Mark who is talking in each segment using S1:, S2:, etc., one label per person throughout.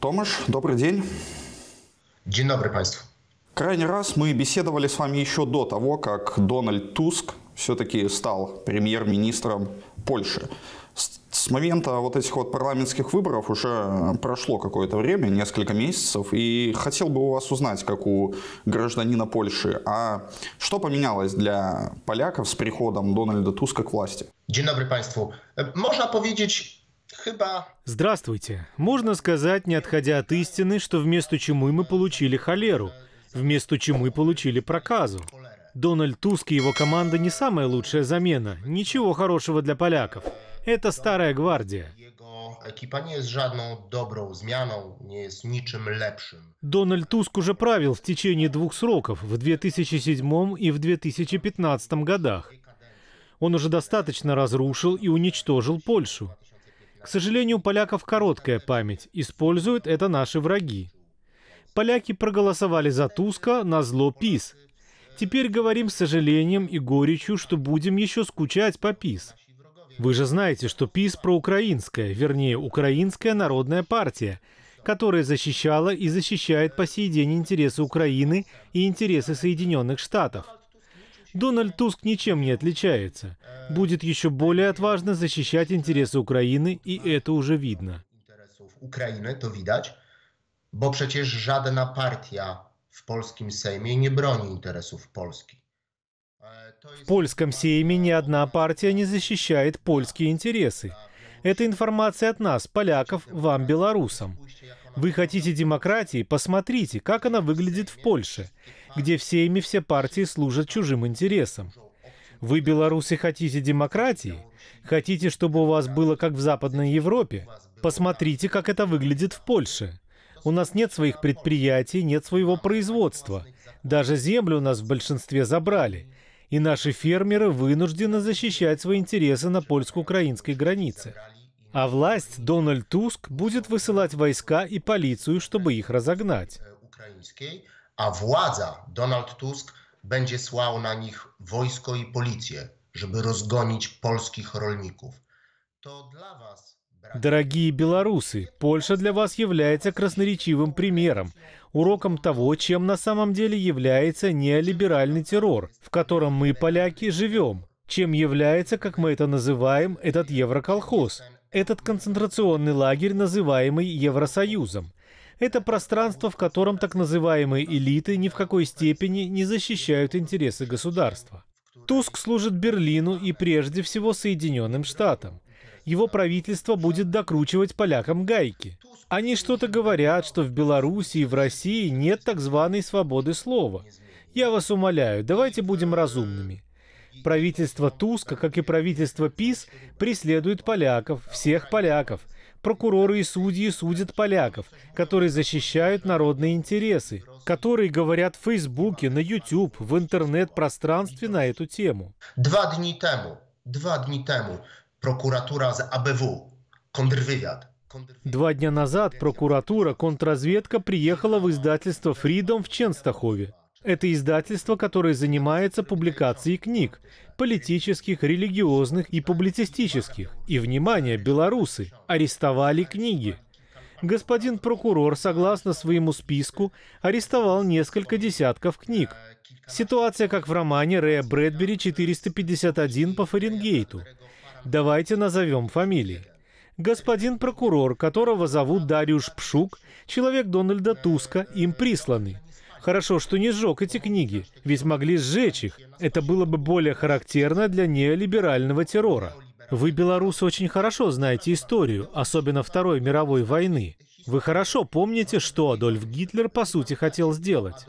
S1: Томаш, добрый день. День добрый, Państwu. Крайний раз мы беседовали с вами еще до того, как Дональд Туск все-таки стал премьер-министром Польши. С момента вот этих вот парламентских выборов уже прошло какое-то время, несколько месяцев, и хотел бы у вас узнать, как у гражданина Польши, а что поменялось для поляков с приходом Дональда Туска к власти?
S2: День добрый, Państwu. Э, можно
S3: powiedzieć,
S1: Здравствуйте.
S3: Можно сказать, не отходя от истины, что вместо чумы мы получили холеру, вместо чему чумы получили проказу. Дональд Туск и его команда не самая лучшая замена. Ничего хорошего для поляков. Это старая гвардия.
S2: Екипа не не ничем лепшим.
S3: Дональд Туск уже правил в течение двух сроков, в 2007 и в 2015 годах. Он уже достаточно разрушил и уничтожил Польшу. К сожалению, у поляков короткая память. Используют это наши враги. Поляки проголосовали за Туска на зло ПИС. Теперь говорим с сожалением и горечью, что будем еще скучать по ПИС. Вы же знаете, что ПИС проукраинская, вернее, Украинская народная партия, которая защищала и защищает по сей день интересы Украины и интересы Соединенных Штатов. Дональд Туск ничем не отличается. Будет еще более отважно защищать интересы Украины, и это уже видно.
S2: Украины, это видать, бо przecież żadna партия в польском сейме не бронит интересов Polski.
S3: В польском Сейме ни одна партия не защищает польские интересы. Это информация от нас, поляков, вам, белорусам. Вы хотите демократии? Посмотрите, как она выглядит в Польше, где все ими все партии служат чужим интересам. Вы, белорусы, хотите демократии? Хотите, чтобы у вас было как в Западной Европе? Посмотрите, как это выглядит в Польше. У нас нет своих предприятий, нет своего производства. Даже землю у нас в большинстве забрали. И наши фермеры вынуждены защищать свои интересы на польско-украинской границе. А власть Дональд Туск будет высылать войска и полицию, чтобы их разогнать.
S2: А влада
S3: Дональд Туск
S2: будет słał на них войско и полицию, чтобы разгонить польских рольников. To
S3: dla was Дорогие белорусы, Польша для вас является красноречивым примером, уроком того, чем на самом деле является неолиберальный террор, в котором мы, поляки, живем, чем является, как мы это называем, этот евроколхоз, этот концентрационный лагерь, называемый Евросоюзом. Это пространство, в котором так называемые элиты ни в какой степени не защищают интересы государства. Туск служит Берлину и прежде всего Соединенным Штатам. Его правительство будет докручивать полякам гайки. Они что-то говорят, что в Беларуси и в России нет так званой свободы слова. Я вас умоляю, давайте будем разумными. Правительство Туска, как и правительство ПИС, преследует поляков, всех поляков. Прокуроры и судьи судят поляков, которые защищают народные интересы, которые говорят в Фейсбуке, на YouTube, в интернет-пространстве на эту тему. Два дня тому, два дня тому
S2: прокуратура за АБВ, контрвывод,
S3: Два дня назад прокуратура, контрразведка приехала в издательство Freedom в Ченстахове. Это издательство, которое занимается публикацией книг, политических, религиозных и публицистических. И, внимание, белорусы арестовали книги. Господин прокурор, согласно своему списку, арестовал несколько десятков книг. Ситуация, как в романе Рэя Брэдбери 451 по Фаренгейту. Давайте назовем фамилии. Господин прокурор, которого зовут Дариуш Пшук, человек Дональда Туска, им присланный. Хорошо, что не сжег эти книги, ведь могли сжечь их. Это было бы более характерно для неолиберального террора. Вы, белорусы, очень хорошо знаете историю, особенно Второй мировой войны. Вы хорошо помните, что Адольф Гитлер по сути хотел сделать.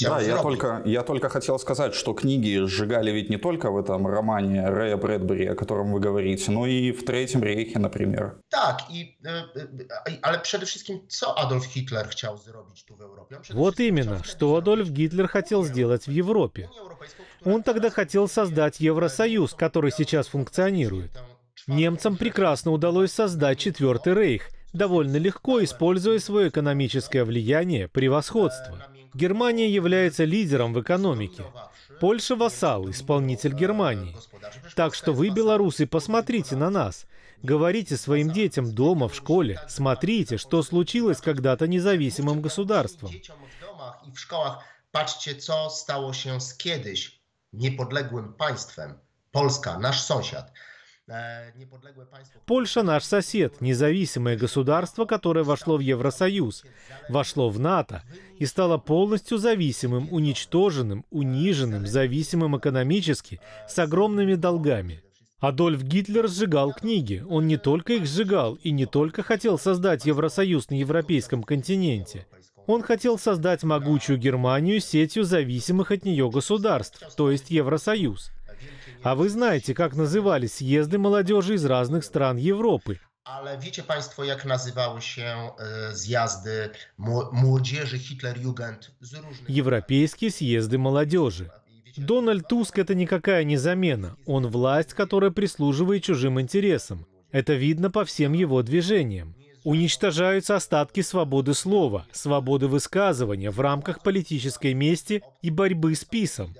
S2: Да, я только,
S1: я только хотел сказать, что книги сжигали ведь не только в этом романе Рэя Брэдбери, о котором вы говорите, но и в Третьем рейхе, например.
S2: Так, и, э, э, э, але прежде всего, что Адольф Гитлер хотел сделать в Европе?
S3: Вот именно, что Адольф Гитлер хотел сделать в Европе. Он тогда хотел создать Евросоюз, который сейчас функционирует. Немцам прекрасно удалось создать Четвертый рейх, довольно легко, используя свое экономическое влияние, превосходство. Германия является лидером в экономике. Польша – вассал, исполнитель Германии. Так что вы, белорусы, посмотрите на нас. Говорите своим детям дома, в школе. Смотрите, что случилось когда-то независимым государством.
S2: Patrzcie, co stało się z kiedyś niepodległym państwem. Polska, nasz sąsiad.
S3: Польша наш сосед, независимое государство, которое вошло в Евросоюз, вошло в НАТО и стало полностью зависимым, уничтоженным, униженным, зависимым экономически, с огромными долгами. Адольф Гитлер сжигал книги. Он не только их сжигал и не только хотел создать Евросоюз на европейском континенте. Он хотел создать могучую Германию сетью зависимых от нее государств, то есть Евросоюз. А вы знаете, как назывались съезды молодежи из разных стран Европы?
S2: Ale wiecie Państwo, jak nazywały się e, zjazdy młodzieży Hitlerjugend z
S3: Европейские съезды молодежи. Дональд Туск — это никакая не замена. Он власть, которая прислуживает чужим интересам. Это видно по всем его движениям. Уничтожаются остатки свободы слова, свободы высказывания в рамках политической мести и борьбы с писом.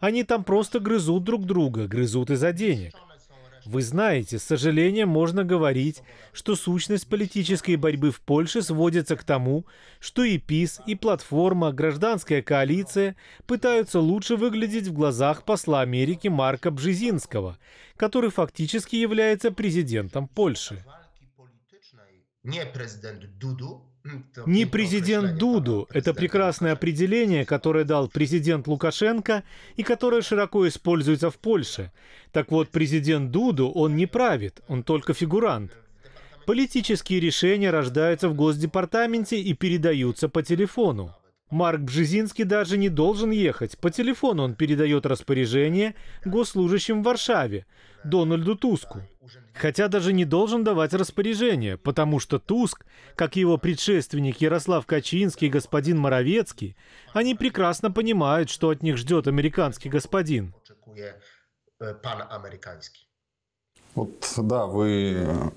S3: Они там просто грызут друг друга, грызут из-за денег. Вы знаете, с сожалением можно говорить, что сущность политической борьбы в Польше сводится к тому, что и ПИС, и платформа, гражданская коалиция пытаются лучше выглядеть в глазах посла Америки Марка Бжезинского, который фактически является президентом Польши.
S2: Не президент Дуду, Не
S3: президент Дуду – это прекрасное определение, которое дал президент Лукашенко и которое широко используется в Польше. Так вот, президент Дуду, он не правит, он только фигурант. Политические решения рождаются в Госдепартаменте и передаются по телефону. Марк Бжезинский даже не должен ехать. По телефону он передает распоряжение госслужащим в Варшаве, Дональду Туску хотя даже не должен давать распоряжение, потому что Туск, как его предшественник Ярослав Качинский и господин Моровецкий, они прекрасно понимают, что от них ждет американский господин.
S2: Э,
S1: вот, да, вы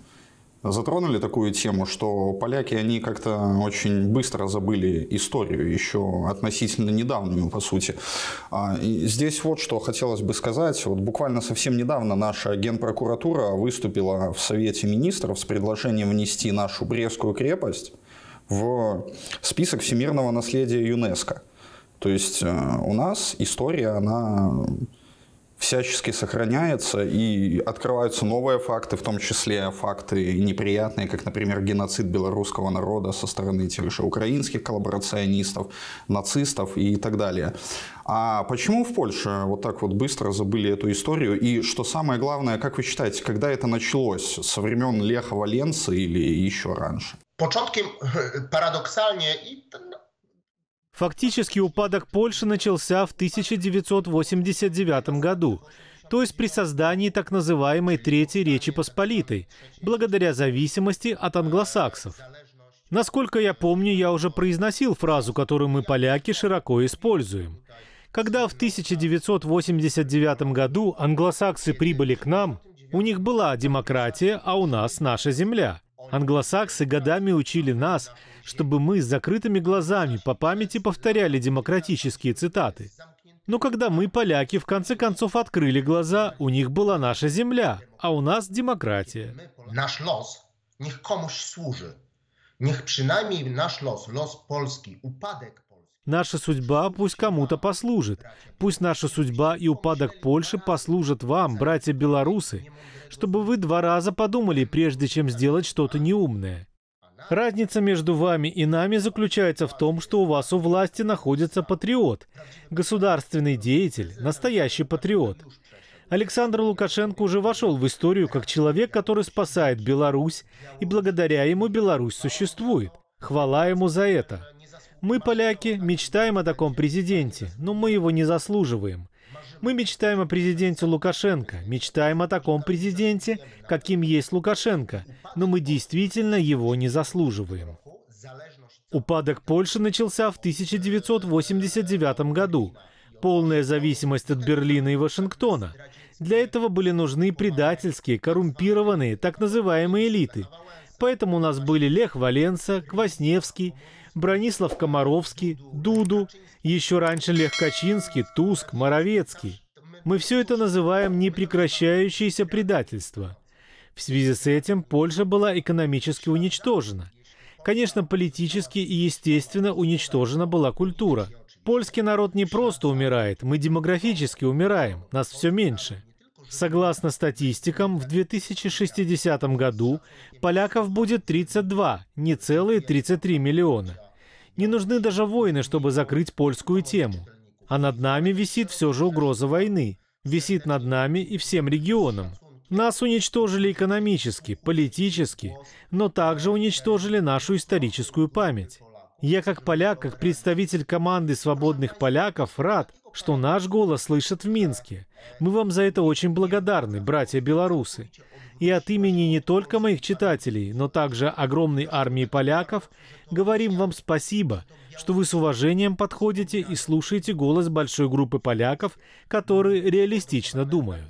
S1: затронули такую тему, что поляки, они как-то очень быстро забыли историю, еще относительно недавнюю, по сути. А, и здесь вот что хотелось бы сказать. Вот буквально совсем недавно наша генпрокуратура выступила в Совете министров с предложением внести нашу Брестскую крепость в список всемирного наследия ЮНЕСКО. То есть э, у нас история, она всячески сохраняется и открываются новые факты, в том числе факты неприятные, как, например, геноцид белорусского народа со стороны тех же украинских коллаборационистов, нацистов и так далее. А почему в Польше вот так вот быстро забыли эту историю? И что самое главное, как вы считаете, когда это началось? Со времен Леха Валенца или еще раньше?
S2: Początkiem paradoksalnie и.
S3: Фактически упадок Польши начался в 1989 году, то есть при создании так называемой Третьей Речи Посполитой, благодаря зависимости от англосаксов. Насколько я помню, я уже произносил фразу, которую мы, поляки, широко используем. Когда в 1989 году англосаксы прибыли к нам, у них была демократия, а у нас наша земля. Англосаксы годами учили нас, чтобы мы с закрытыми глазами по памяти повторяли демократические цитаты. Но когда мы, поляки, в конце концов открыли глаза, у них была наша земля, а у нас демократия.
S2: Наш лос, них кому служит. Них, przynajmniej наш лос, лос польский, упадок
S3: Наша судьба пусть кому-то послужит. Пусть наша судьба и упадок Польши послужат вам, братья белорусы, чтобы вы два раза подумали, прежде чем сделать что-то неумное. Разница между вами и нами заключается в том, что у вас у власти находится патриот, государственный деятель, настоящий патриот. Александр Лукашенко уже вошел в историю как человек, который спасает Беларусь, и благодаря ему Беларусь существует. Хвала ему за это. Мы, поляки, мечтаем о таком президенте, но мы его не заслуживаем. Мы мечтаем о президенте Лукашенко, мечтаем о таком президенте, каким есть Лукашенко, но мы действительно его не заслуживаем. Упадок Польши начался в 1989 году. Полная зависимость от Берлина и Вашингтона. Для этого были нужны предательские, коррумпированные, так называемые элиты. Поэтому у нас были Лех Валенса, Квасневский, Бронислав Комаровский, Дуду, еще раньше Лех Качинский, Туск, Моровецкий. Мы все это называем непрекращающееся предательство. В связи с этим Польша была экономически уничтожена. Конечно, политически и естественно уничтожена была культура. Польский народ не просто умирает, мы демографически умираем, нас все меньше. Согласно статистикам, в 2060 году поляков будет 32, не целые 33 миллиона. Не нужны даже войны, чтобы закрыть польскую тему. А над нами висит все же угроза войны. Висит над нами и всем регионом. Нас уничтожили экономически, политически, но также уничтожили нашу историческую память. Я как поляк, как представитель команды свободных поляков рад, что наш голос слышат в Минске. Мы вам за это очень благодарны, братья белорусы. И от имени не только моих читателей, но также огромной армии поляков Говорим вам спасибо, что вы с уважением подходите и слушаете голос большой группы поляков, которые реалистично думают.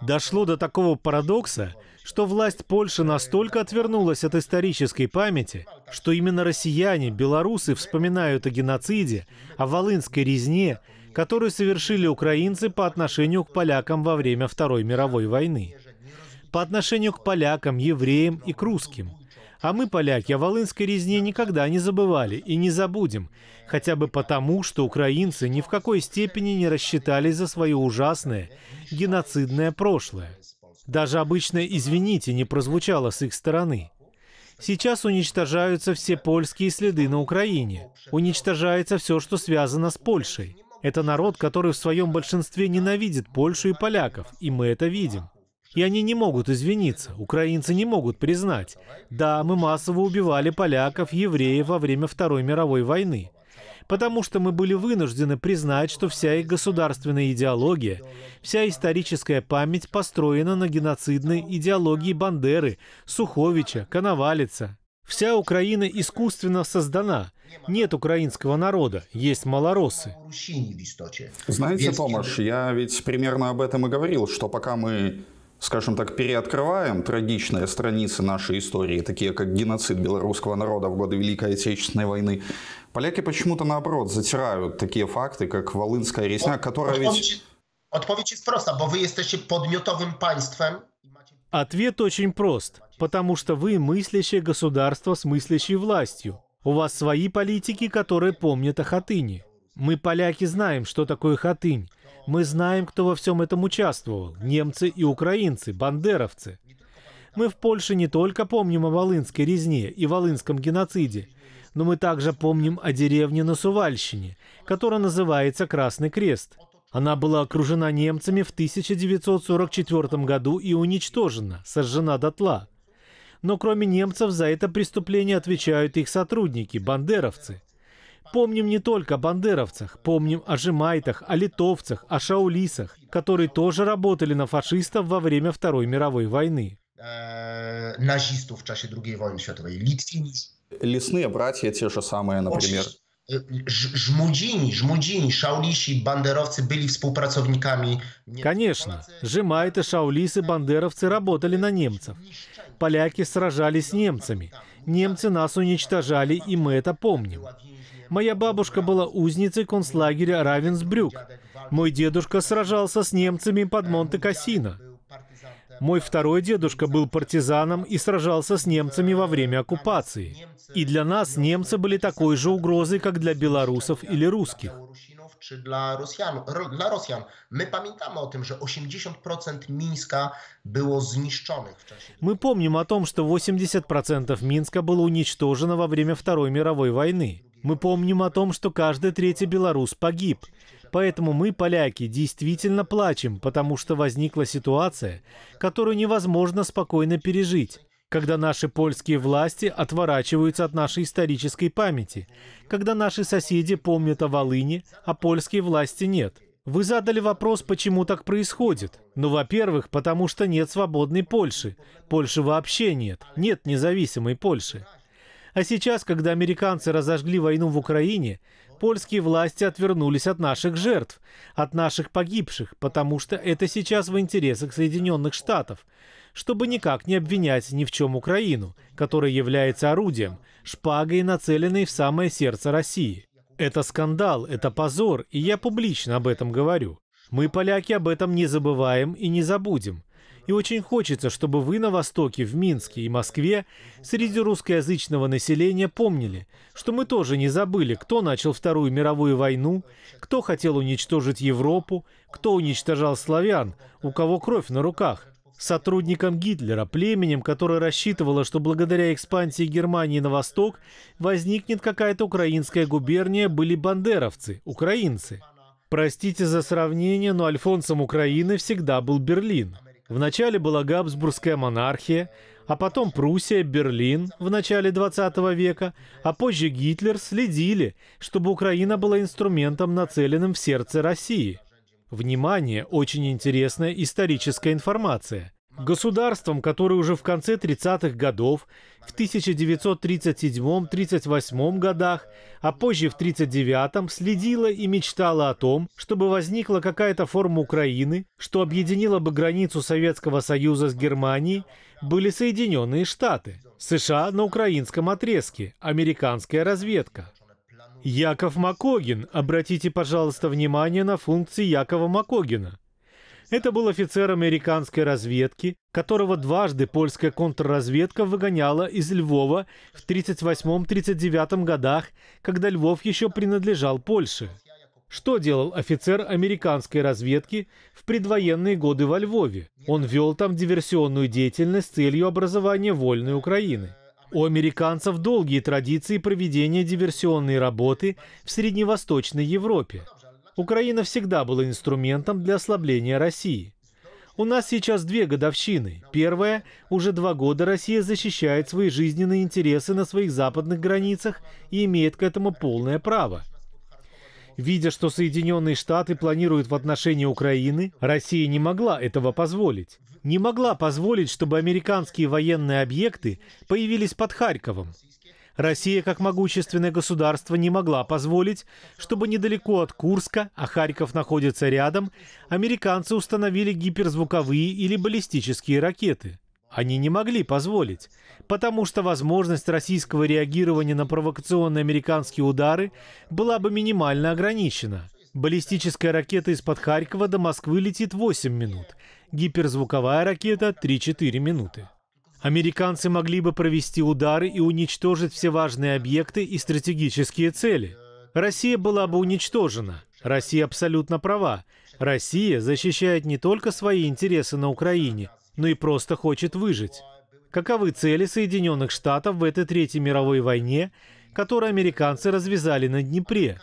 S3: Дошло до такого парадокса, что власть Польши настолько отвернулась от исторической памяти, что именно россияне, белорусы вспоминают о геноциде, о волынской резне, которую совершили украинцы по отношению к полякам во время Второй мировой войны. По отношению к полякам, евреям и к русским – а мы, поляки, о Волынской резне никогда не забывали и не забудем. Хотя бы потому, что украинцы ни в какой степени не рассчитались за свое ужасное, геноцидное прошлое. Даже обычное «извините» не прозвучало с их стороны. Сейчас уничтожаются все польские следы на Украине. Уничтожается все, что связано с Польшей. Это народ, который в своем большинстве ненавидит Польшу и поляков, и мы это видим. И они не могут извиниться, украинцы не могут признать. Да, мы массово убивали поляков, евреев во время Второй мировой войны. Потому что мы были вынуждены признать, что вся их государственная идеология, вся историческая память построена на геноцидной идеологии Бандеры, Суховича, Коновалица, Вся Украина искусственно создана. Нет украинского народа, есть малоросы.
S1: Знаете, Томаш, я ведь примерно об этом и говорил, что пока мы скажем так, переоткрываем трагичные страницы нашей истории, такие как геноцид белорусского народа в годы Великой Отечественной войны, поляки почему-то наоборот затирают такие факты, как
S3: Волынская резня, которая ведь...
S2: Odpowiedź jest prosta, bo wy jesteście podmiotowym
S3: Ответ очень прост, потому что вы мыслящее государство с мыслящей властью. У вас свои политики, которые помнят о Хатыни. Мы, поляки, знаем, что такое хатынь. Мы знаем, кто во всем этом участвовал. Немцы и украинцы, бандеровцы. Мы в Польше не только помним о Волынской резне и Волынском геноциде, но мы также помним о деревне на Сувальщине, которая называется Красный Крест. Она была окружена немцами в 1944 году и уничтожена, сожжена дотла. Но кроме немцев за это преступление отвечают их сотрудники, бандеровцы – Помним не только о бандеровцах, помним о жемайтах, о литовцах, о шаулисах, которые тоже работали на фашистов во время Второй мировой войны.
S1: Э, Нацистов в часе Другой войны мировой, литвини. Лесные братья те же самые, например. Э,
S3: жмудини, жмудини, шаулиши, бандеровцы были współpracownikami. Конечно, жемайты, шаулисы, бандеровцы работали на немцев. Поляки сражались с немцами. Немцы нас уничтожали, и мы это помним. Моя бабушка была узницей концлагеря Равенсбрюк. Мой дедушка сражался с немцами под Монте-Кассино. Мой второй дедушка был партизаном и сражался с немцами во время оккупации. И для нас немцы были такой же угрозой, как для белорусов или русских.
S2: czy dla Rosjan, dla Rosjan. My pamiętamy o tym, że 80% Mińska
S3: było zniszczonych w czasie. Мы помним о том, что 80% Минска было уничтожено во время Второй мировой войны. Мы помним о том, что каждый третий белорус погиб. Поэтому мы, поляки, действительно плачем, потому что возникла ситуация, которую невозможно спокойно пережить когда наши польские власти отворачиваются от нашей исторической памяти, когда наши соседи помнят о Волыне, а польские власти нет. Вы задали вопрос, почему так происходит. Ну, во-первых, потому что нет свободной Польши. Польши вообще нет. Нет независимой Польши. А сейчас, когда американцы разожгли войну в Украине, польские власти отвернулись от наших жертв, от наших погибших, потому что это сейчас в интересах Соединенных Штатов, чтобы никак не обвинять ни в чем Украину, которая является орудием, шпагой, нацеленной в самое сердце России. Это скандал, это позор, и я публично об этом говорю. Мы, поляки, об этом не забываем и не забудем. И очень хочется, чтобы вы на Востоке, в Минске и Москве среди русскоязычного населения помнили, что мы тоже не забыли, кто начал Вторую мировую войну, кто хотел уничтожить Европу, кто уничтожал славян, у кого кровь на руках. Сотрудникам Гитлера, племенем, которое рассчитывало, что благодаря экспансии Германии на восток возникнет какая-то украинская губерния, были бандеровцы, украинцы. Простите за сравнение, но Альфонсом Украины всегда был Берлин. Вначале была Габсбургская монархия, а потом Пруссия, Берлин в начале 20 века, а позже Гитлер следили, чтобы Украина была инструментом, нацеленным в сердце России. Внимание, очень интересная историческая информация. Государством, которое уже в конце 30-х годов, в 1937-38 годах, а позже в 1939-м следило и мечтало о том, чтобы возникла какая-то форма Украины, что объединила бы границу Советского Союза с Германией, были Соединенные Штаты, США на украинском отрезке, американская разведка. Яков Макогин, обратите, пожалуйста, внимание на функции Якова Макогина. Это был офицер американской разведки, которого дважды польская контрразведка выгоняла из Львова в 1938-1939 годах, когда Львов еще принадлежал Польше. Что делал офицер американской разведки в предвоенные годы во Львове? Он вел там диверсионную деятельность с целью образования вольной Украины. У американцев долгие традиции проведения диверсионной работы в Средневосточной Европе. Украина всегда была инструментом для ослабления России. У нас сейчас две годовщины. Первая – уже два года Россия защищает свои жизненные интересы на своих западных границах и имеет к этому полное право. Видя, что Соединенные Штаты планируют в отношении Украины, Россия не могла этого позволить. Не могла позволить, чтобы американские военные объекты появились под Харьковом. Россия, как могущественное государство, не могла позволить, чтобы недалеко от Курска, а Харьков находится рядом, американцы установили гиперзвуковые или баллистические ракеты. Они не могли позволить, потому что возможность российского реагирования на провокационные американские удары была бы минимально ограничена. Баллистическая ракета из-под Харькова до Москвы летит 8 минут, гиперзвуковая ракета 3-4 минуты. Американцы могли бы провести удары и уничтожить все важные объекты и стратегические цели. Россия была бы уничтожена. Россия абсолютно права. Россия защищает не только свои интересы на Украине, но и просто хочет выжить. Каковы цели Соединенных Штатов в этой Третьей мировой войне, которую американцы развязали на Днепре?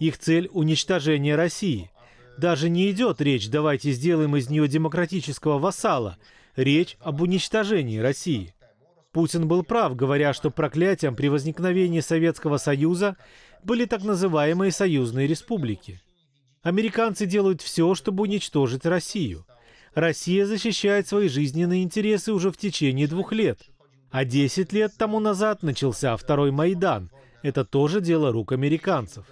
S3: Их цель – уничтожение России. Даже не идет речь «давайте сделаем из нее демократического вассала», Речь об уничтожении России. Путин был прав, говоря, что проклятием при возникновении Советского Союза были так называемые союзные республики. Американцы делают все, чтобы уничтожить Россию. Россия защищает свои жизненные интересы уже в течение двух лет. А десять лет тому назад начался второй Майдан. Это тоже дело рук американцев.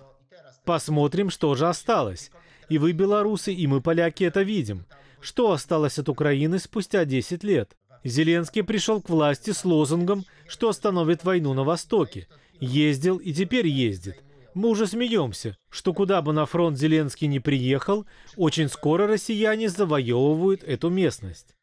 S3: Посмотрим, что же осталось. И вы, белорусы, и мы, поляки, это видим. Что осталось от Украины спустя 10 лет? Зеленский пришел к власти с лозунгом, что остановит войну на Востоке. Ездил и теперь ездит. Мы уже смеемся, что куда бы на фронт Зеленский не приехал, очень скоро россияне завоевывают эту местность.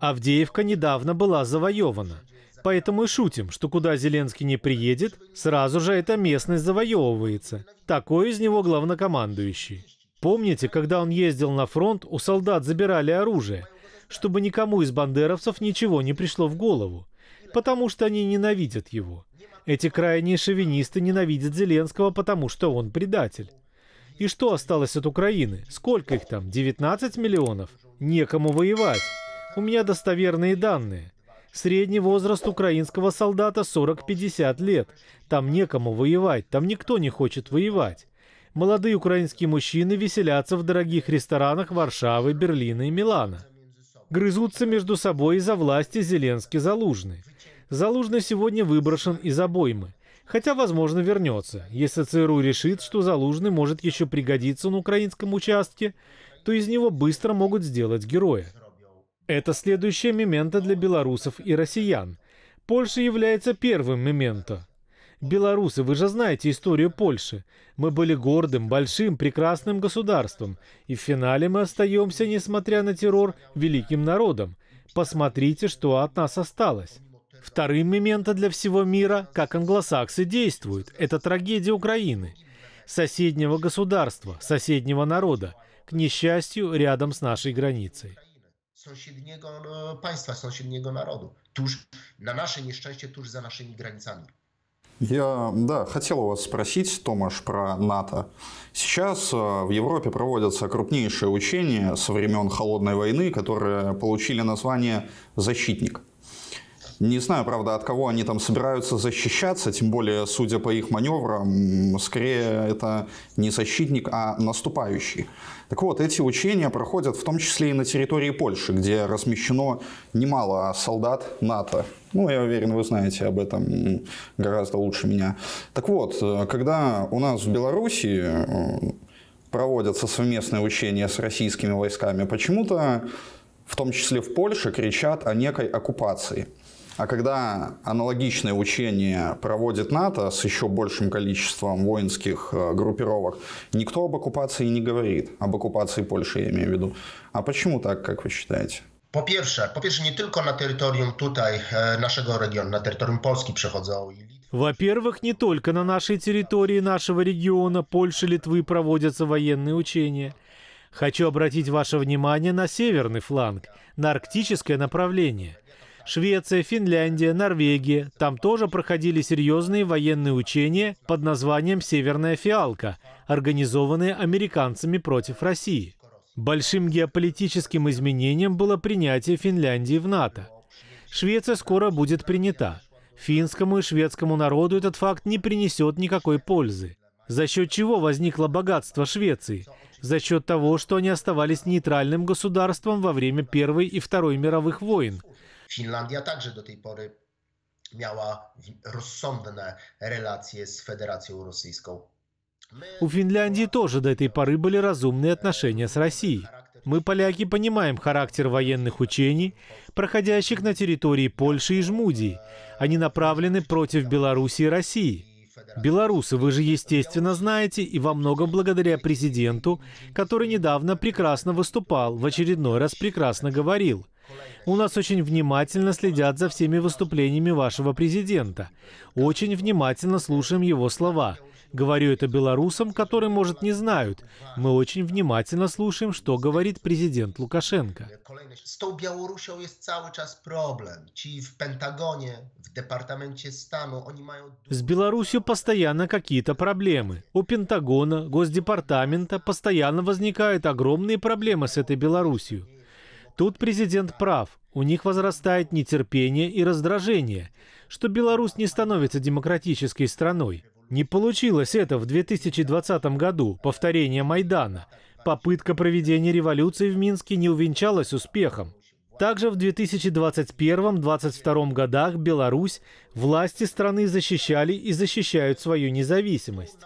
S3: Авдеевка недавно была завоевана. Поэтому и шутим, что куда Зеленский не приедет, сразу же эта местность завоевывается. Такой из него главнокомандующий. Помните, когда он ездил на фронт, у солдат забирали оружие, чтобы никому из бандеровцев ничего не пришло в голову, потому что они ненавидят его. Эти крайние шовинисты ненавидят Зеленского, потому что он предатель. И что осталось от Украины? Сколько их там? 19 миллионов? Некому воевать. У меня достоверные данные. Средний возраст украинского солдата 40-50 лет. Там некому воевать, там никто не хочет воевать молодые украинские мужчины веселятся в дорогих ресторанах Варшавы, Берлина и Милана. Грызутся между собой из-за власти Зеленский Залужный. Залужный сегодня выброшен из обоймы. Хотя, возможно, вернется. Если ЦРУ решит, что Залужный может еще пригодиться на украинском участке, то из него быстро могут сделать героя. Это следующее мемento для белорусов и россиян. Польша является первым мемento – Белорусы, вы же знаете историю Польши. Мы были гордым, большим, прекрасным государством. И в финале мы остаемся, несмотря на террор, великим народом. Посмотрите, что от нас осталось. Вторым моментом для всего мира, как англосаксы действуют, это трагедия Украины, соседнего государства, соседнего народа, к несчастью, рядом с нашей границей.
S2: Соседнего państwa, соседнего народа, tuż, на наше несчастье, tuż за нашими границами.
S1: Я, да, хотел у вас спросить, Томаш, про НАТО. Сейчас э, в Европе проводятся крупнейшие учения со времен Холодной войны, которые получили название «Защитник». Не знаю, правда, от кого они там собираются защищаться, тем более, судя по их маневрам, скорее это не защитник, а наступающий. Так вот, эти учения проходят в том числе и на территории Польши, где размещено немало солдат НАТО. Ну, я уверен, вы знаете об этом гораздо лучше меня. Так вот, э, когда у нас в Беларуси э, проводятся совместные учения с российскими войсками, почему-то в том числе в Польше, кричат о некой оккупации. А когда аналогичное учение проводит НАТО с еще большим количеством воинских э, группировок, никто об оккупации не говорит. Об оккупации Польши я имею в виду. А почему так? Как вы считаете?
S2: Po первых po pierwsze nie tylko na terytorium tutaj e, naszego regionu, na terytorium Polski
S3: Во-первых, не только на нашей территории нашего региона Польши и Литвы проводятся военные учения. Хочу обратить ваше внимание на северный фланг, на арктическое направление. Швеция, Финляндия, Норвегия. Там тоже проходили серьезные военные учения под названием «Северная фиалка», организованные американцами против России. Большим геополитическим изменением было принятие Финляндии в НАТО. Швеция скоро будет принята. Финскому и шведскому народу этот факт не принесет никакой пользы. За счет чего возникло богатство Швеции? За счет того, что они оставались нейтральным государством во время Первой и Второй мировых войн.
S2: Finlandia także do tej pory miała rozsądne relacje z Federacją Rosyjską.
S3: У Финляндии тоже до этой поры были разумные отношения с Россией. Мы, поляки, понимаем характер военных учений, проходящих на территории Польши и Жмудии. Они направлены против Беларуси и России. Белорусы вы же, естественно, знаете, и во многом благодаря президенту, который недавно прекрасно выступал, в очередной раз прекрасно говорил – у нас очень внимательно следят за всеми выступлениями вашего президента. Очень внимательно слушаем его слова. Говорю это белорусам, которые, может, не знают. Мы очень внимательно слушаем, что говорит президент Лукашенко. С той
S2: Беларусью есть целый час проблем. Чи в Пентагоне, в департаменте Стану, они имеют...
S3: С Беларусью постоянно какие-то проблемы. У Пентагона, Госдепартамента постоянно возникают огромные проблемы с этой Белоруссией. Тут президент прав. У них возрастает нетерпение и раздражение, что Беларусь не становится демократической страной. Не получилось это в 2020 году, повторение Майдана. Попытка проведения революции в Минске не увенчалась успехом. Также в 2021-2022 годах Беларусь, власти страны защищали и защищают свою независимость.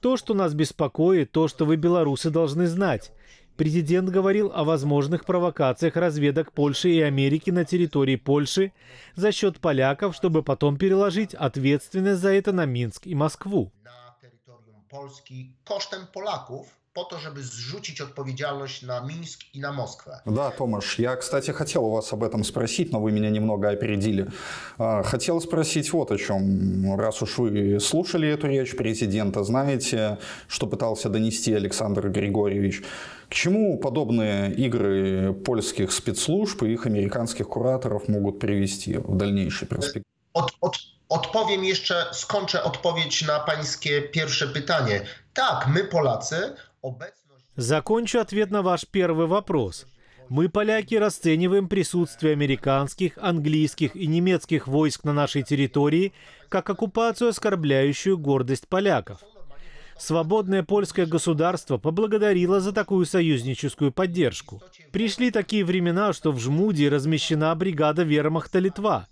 S3: То, что нас беспокоит, то, что вы, белорусы, должны знать. Президент говорил о возможных провокациях разведок Польши и Америки на территории Польши за счет поляков, чтобы потом переложить ответственность за это на Минск и Москву.
S2: Polski kosztem Polaków, по то, чтобы сжучить ответственность на Минск и на Москву.
S1: Да, Томаш, я, кстати, хотел у вас об этом спросить, но вы меня немного опередили. А, хотел спросить вот о чем. Раз уж вы слушали эту речь президента, знаете, что пытался донести Александр Григорьевич. К чему подобные игры польских спецслужб и их американских кураторов могут привести в дальнейшей перспективе?
S2: От, от, odpowiem jeszcze, skończę odpowiedź na pańskie pierwsze pytanie. Tak, my Polacy
S3: Закончу ответ на ваш первый вопрос. Мы, поляки, расцениваем присутствие американских, английских и немецких войск на нашей территории как оккупацию, оскорбляющую гордость поляков. Свободное польское государство поблагодарило за такую союзническую поддержку. Пришли такие времена, что в Жмуде размещена бригада вермахта Литва.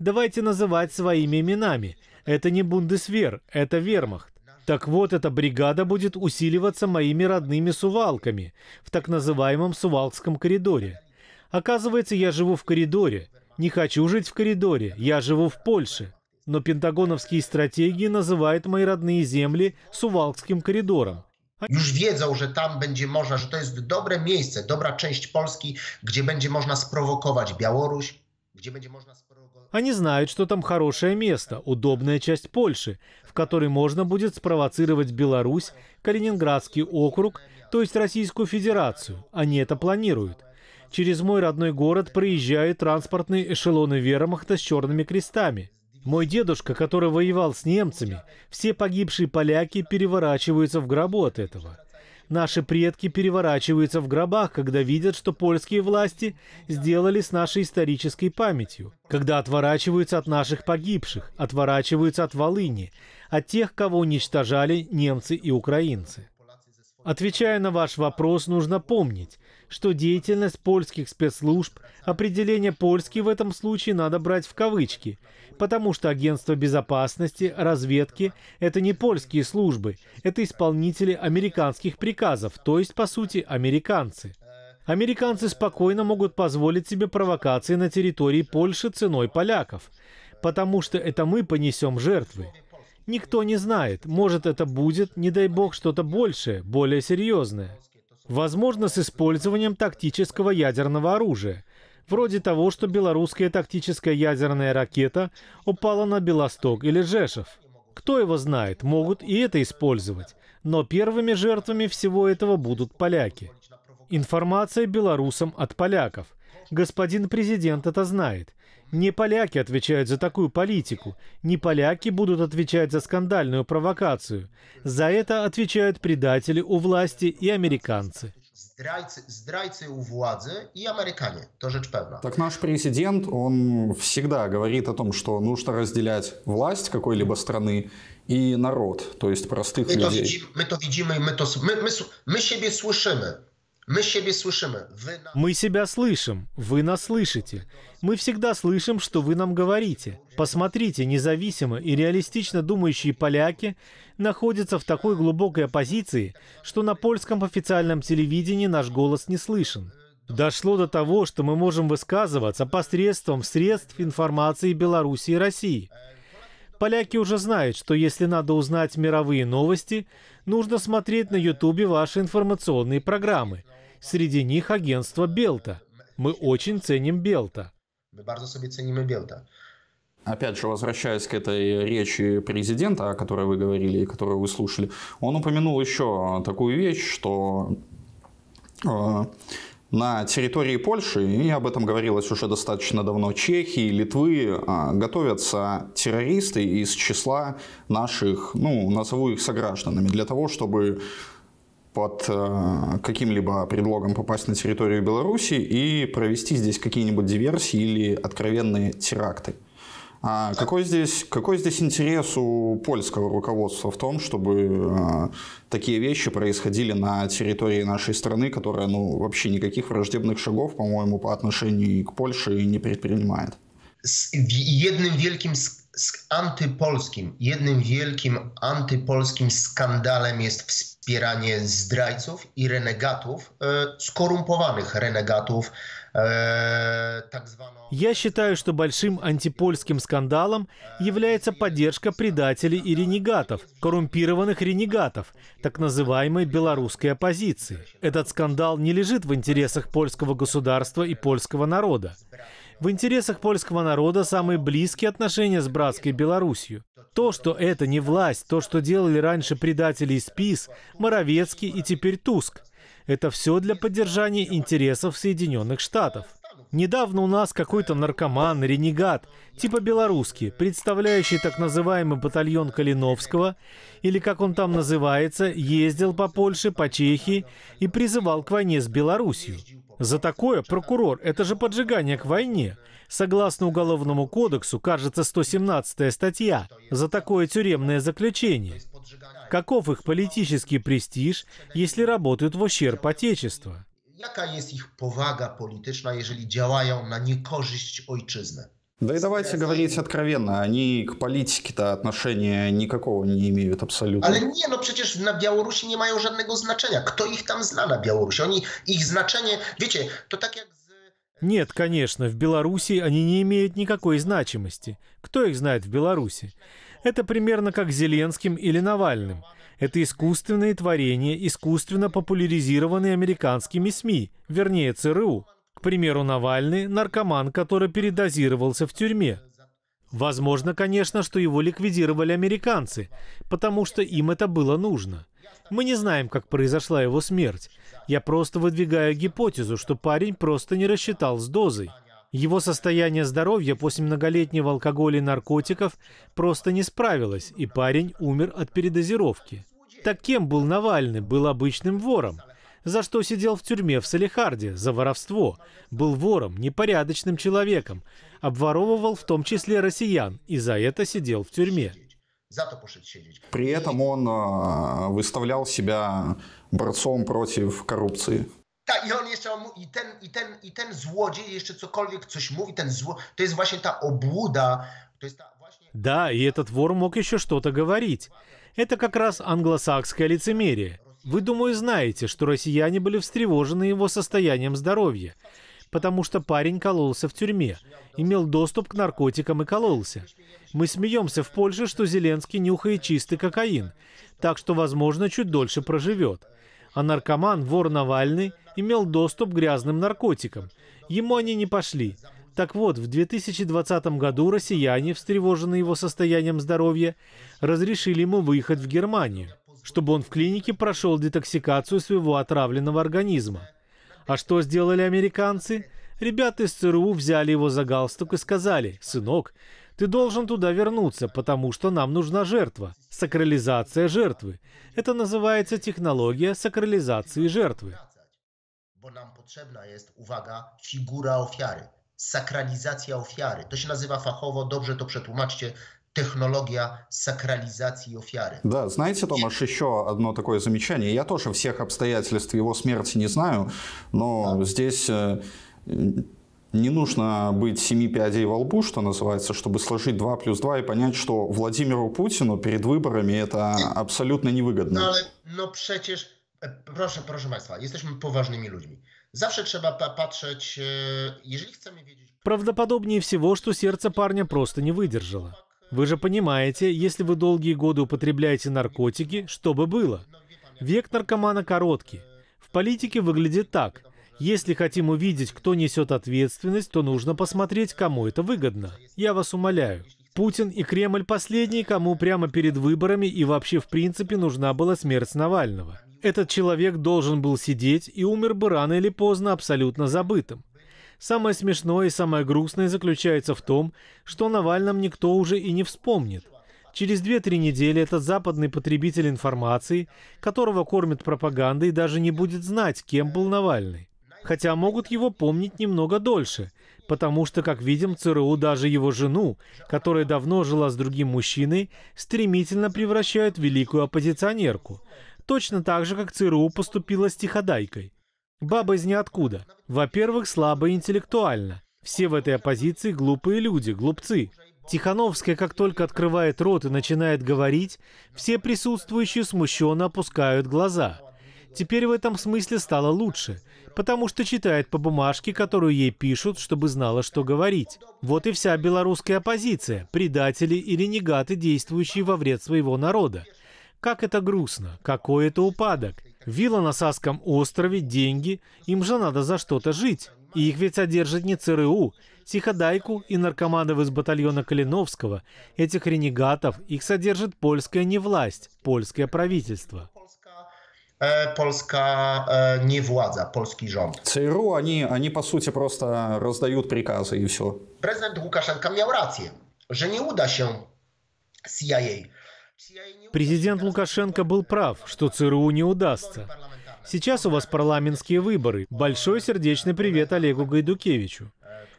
S3: Давайте называть своими именами. Это не Бундесвер, это вермахт. Так вот, эта бригада будет усиливаться моими родными сувалками в так называемом сувалкском коридоре. Оказывается, я живу в коридоре. Не хочу жить в коридоре, я живу в Польше. Но пентагоновские стратегии называют мои родные земли сувалкским коридором. А Już wiedzą, że
S2: tam będzie można, że to jest dobre miejsce, dobra część Polski, gdzie będzie można sprowokować Białoruś, gdzie będzie można sprowokować...
S3: Они знают, что там хорошее место, удобная часть Польши, который можно будет спровоцировать Беларусь, Калининградский округ, то есть Российскую Федерацию. Они это планируют. Через мой родной город проезжают транспортные эшелоны вермахта с черными крестами. Мой дедушка, который воевал с немцами, все погибшие поляки переворачиваются в гробу от этого. Наши предки переворачиваются в гробах, когда видят, что польские власти сделали с нашей исторической памятью, когда отворачиваются от наших погибших, отворачиваются от Волыни, от тех, кого уничтожали немцы и украинцы. Отвечая на ваш вопрос, нужно помнить, что деятельность польских спецслужб, определение «польский» в этом случае надо брать в кавычки, потому что агентство безопасности, разведки — это не польские службы, это исполнители американских приказов, то есть, по сути, американцы. Американцы спокойно могут позволить себе провокации на территории Польши ценой поляков, потому что это мы понесем жертвы. Никто не знает, может это будет, не дай бог, что-то большее, более серьезное. Возможно, с использованием тактического ядерного оружия – вроде того, что белорусская тактическая ядерная ракета упала на Белосток или Жешев. Кто его знает, могут и это использовать, но первыми жертвами всего этого будут поляки. Информация белорусам от поляков. Господин президент это знает. Не поляки отвечают за такую политику, не поляки будут отвечать за скандальную провокацию. За это отвечают предатели у власти и американцы.
S2: Здрайцы, здрайцы у влади и американе, то rzecz pewna.
S3: Так наш
S1: президент, он всегда говорит о том, что нужно разделять власть какой-либо страны
S3: и народ, то есть простых мы людей. То видим,
S2: мы то видим, мы, то, мы, мы, мы себе слышим. Мы себя
S3: слышим. Вы, нас слышите. Мы всегда слышим, что вы нам говорите. Посмотрите, независимо и реалистично думающие поляки находятся в такой глубокой оппозиции, что на польском официальном телевидении наш голос не слышен. Дошло до того, что мы можем высказываться посредством средств информации Беларуси и России. Поляки уже знают, что если надо узнать мировые новости, нужно смотреть на Ютубе ваши информационные программы. Среди них агентство Белта. Мы очень ценим Белта.
S2: Мы очень себе ценим
S3: Белта.
S1: Опять же, возвращаясь к этой речи президента, о которой вы говорили и которую вы слушали, он упомянул еще такую вещь, что э, на территории Польши, и об этом говорилось уже достаточно давно, Чехии, Литвы, а, готовятся террористы из числа наших, ну, назову их согражданами, для того, чтобы под а, каким-либо предлогом попасть на территорию Беларуси и провести здесь какие-нибудь диверсии или откровенные теракты. А какой здесь, какой здесь интерес у польского руководства в том, чтобы э, такие вещи происходили на территории нашей страны, которая ну, вообще никаких враждебных шагов, по-моему, по отношению к Польше не предпринимает?
S2: С jednym wielkim z, z antypolskim, jednym wielkim antypolskim skandalem jest wspieranie zdrajców i
S3: renegatów, скоррумпованных e, ренегатов, e, Я считаю, что большим антипольским скандалом является поддержка предателей и ренегатов, коррумпированных ренегатов, так называемой белорусской оппозиции. Этот скандал не лежит в интересах польского государства и польского народа. В интересах польского народа самые близкие отношения с братской Белоруссией. То, что это не власть, то, что делали раньше предатели СПИС, ПИС, Моровецкий и теперь Туск. Это все для поддержания интересов Соединенных Штатов. Недавно у нас какой-то наркоман, ренегат, типа белорусский, представляющий так называемый батальон Калиновского, или как он там называется, ездил по Польше, по Чехии и призывал к войне с Белоруссией. За такое прокурор – это же поджигание к войне. Согласно Уголовному кодексу, кажется, 117 статья за такое тюремное заключение. Каков их политический престиж, если работают в ущерб Отечеству?
S2: Какая jest ich powaga polityczna, jeżeli działają na niekorzyść ojczyzny?
S1: Да и давайте говорить откровенно, они к политике-то отношения никакого не имеют абсолютно. Ale
S2: nie, no przecież na Białorusi nie mają żadnego znaczenia. Кто их там zna na Białorusi? Они их значение, видите, то так как.
S3: Нет, конечно, в Беларуси они не имеют никакой значимости. Кто их знает в Беларуси? Это примерно как Зеленским или Навальным. Это искусственные творения, искусственно популяризированные американскими СМИ, вернее ЦРУ. К примеру, Навальный – наркоман, который передозировался в тюрьме. Возможно, конечно, что его ликвидировали американцы, потому что им это было нужно. Мы не знаем, как произошла его смерть. Я просто выдвигаю гипотезу, что парень просто не рассчитал с дозой. Его состояние здоровья после многолетнего алкоголя и наркотиков просто не справилось, и парень умер от передозировки. Так кем был Навальный? Был обычным вором за что сидел в тюрьме в Салихарде за воровство, был вором, непорядочным человеком, обворовывал в том числе россиян и за это сидел в тюрьме.
S1: При этом он а, выставлял себя борцом против
S3: коррупции.
S2: Tak, и он еще и i, ten, i, ten, i ten złodziej jeszcze cokolwiek то mówi, ten zło, to jest właśnie ta obłuda, to jest
S3: Да, и этот вор мог еще что-то говорить. Это как раз англосакское лицемерие. Вы, думаю, знаете, что россияне были встревожены его состоянием здоровья, потому что парень кололся в тюрьме, имел доступ к наркотикам и кололся. Мы смеемся в Польше, что Зеленский нюхает чистый кокаин, так что, возможно, чуть дольше проживет. А наркоман, вор Навальный, имел доступ к грязным наркотикам. Ему они не пошли. Так вот, в 2020 году россияне, встревоженные его состоянием здоровья, разрешили ему выехать в Германию чтобы он в клинике прошел детоксикацию своего отравленного организма. А что сделали американцы? Ребята из ЦРУ взяли его за галстук и сказали, «Сынок, ты должен туда вернуться, потому что нам нужна жертва. Сакрализация жертвы. Это называется технология сакрализации жертвы.
S2: Bo nam potrzebna jest, uwaga, figura ofiary. Sakralizacja ofiary. To się nazywa fachowo, dobrze to przetłumaczcie, технология сакрализации офиары.
S1: Да, знаете, Томаш, еще одно такое замечание. Я тоже всех обстоятельств его смерти не знаю, но да. здесь э, не нужно быть семи пядей во лбу, что называется, чтобы сложить 2 плюс 2 и понять, что Владимиру Путину перед выборами это абсолютно невыгодно. Но,
S2: но przecież, э, proszę, proszę Państwa, jesteśmy poważnymi ludźmi.
S3: Zawsze trzeba patrzeć, e, jeżeli chcemy wiedzieć... Правдоподобнее всего, что сердце парня просто не выдержало. Вы же понимаете, если вы долгие годы употребляете наркотики, что бы было? Век наркомана короткий. В политике выглядит так. Если хотим увидеть, кто несет ответственность, то нужно посмотреть, кому это выгодно. Я вас умоляю. Путин и Кремль последние, кому прямо перед выборами и вообще в принципе нужна была смерть Навального. Этот человек должен был сидеть и умер бы рано или поздно абсолютно забытым. Самое смешное и самое грустное заключается в том, что о Навальном никто уже и не вспомнит. Через 2-3 недели этот западный потребитель информации, которого кормят пропагандой, даже не будет знать, кем был Навальный. Хотя могут его помнить немного дольше, потому что, как видим, ЦРУ даже его жену, которая давно жила с другим мужчиной, стремительно превращают в великую оппозиционерку. Точно так же, как ЦРУ поступила с Тиходайкой. Баба из ниоткуда. Во-первых, слабо интеллектуально. Все в этой оппозиции глупые люди, глупцы. Тихановская, как только открывает рот и начинает говорить, все присутствующие смущенно опускают глаза. Теперь в этом смысле стало лучше, потому что читает по бумажке, которую ей пишут, чтобы знала, что говорить. Вот и вся белорусская оппозиция, предатели или негаты, действующие во вред своего народа. Как это грустно, какой это упадок. Вилла на Саском острове, деньги, им же надо за что-то жить. И их ведь содержит не ЦРУ. Тиходайку и наркоманов из батальона Калиновского, этих ренегатов, их содержит польская не власть, польское правительство.
S2: Э, польска э, не владза, польский rząd.
S1: ЦРУ, они, они по сути просто раздают приказы и все.
S2: Президент Лукашенко имел рацию, что не удастся
S3: CIA Президент Лукашенко был прав, что ЦРУ не удастся. Сейчас у вас парламентские выборы. Большой сердечный привет Олегу Гайдукевичу.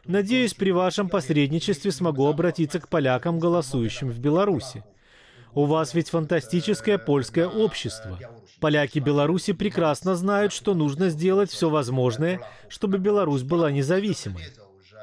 S3: Надеюсь, при вашем посредничестве смогу обратиться к полякам, голосующим в Беларуси. У вас ведь фантастическое польское общество. Поляки Беларуси прекрасно знают, что нужно сделать все возможное, чтобы Беларусь была независимой.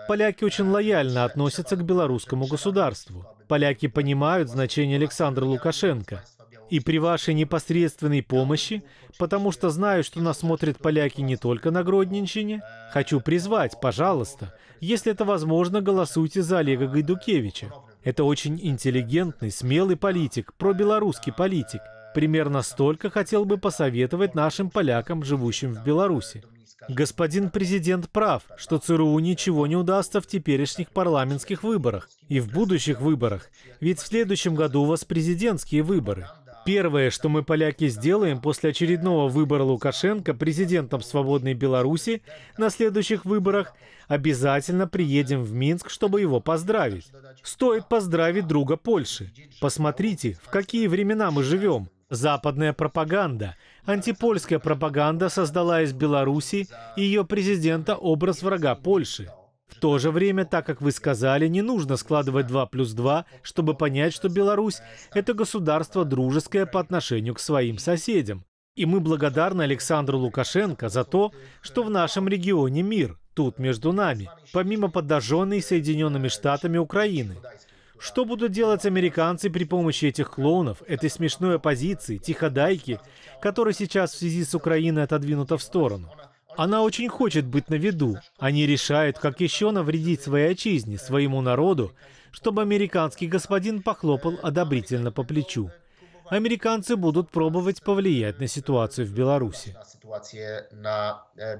S3: Поляки очень лояльно относятся к белорусскому государству. Поляки понимают значение Александра Лукашенко. И при вашей непосредственной помощи, потому что знаю, что нас смотрят поляки не только на Гродненщине, хочу призвать, пожалуйста, если это возможно, голосуйте за Олега Гайдукевича. Это очень интеллигентный, смелый политик, пробелорусский политик. Примерно столько хотел бы посоветовать нашим полякам, живущим в Беларуси. Господин президент прав, что ЦРУ ничего не удастся в теперешних парламентских выборах и в будущих выборах, ведь в следующем году у вас президентские выборы. Первое, что мы, поляки, сделаем после очередного выбора Лукашенко президентом свободной Беларуси на следующих выборах, обязательно приедем в Минск, чтобы его поздравить. Стоит поздравить друга Польши. Посмотрите, в какие времена мы живем. Западная пропаганда, антипольская пропаганда создала из Беларуси и ее президента образ врага Польши. В то же время, так как вы сказали, не нужно складывать 2 плюс 2, чтобы понять, что Беларусь – это государство дружеское по отношению к своим соседям. И мы благодарны Александру Лукашенко за то, что в нашем регионе мир, тут между нами, помимо подожженной Соединенными Штатами Украины. Что будут делать американцы при помощи этих клоунов, этой смешной оппозиции, тиходайки, которая сейчас в связи с Украиной отодвинута в сторону? Она очень хочет быть на виду. Они решают, как еще навредить своей отчизне, своему народу, чтобы американский господин похлопал одобрительно по плечу американцы будут пробовать повлиять на ситуацию в Беларуси.
S2: Э,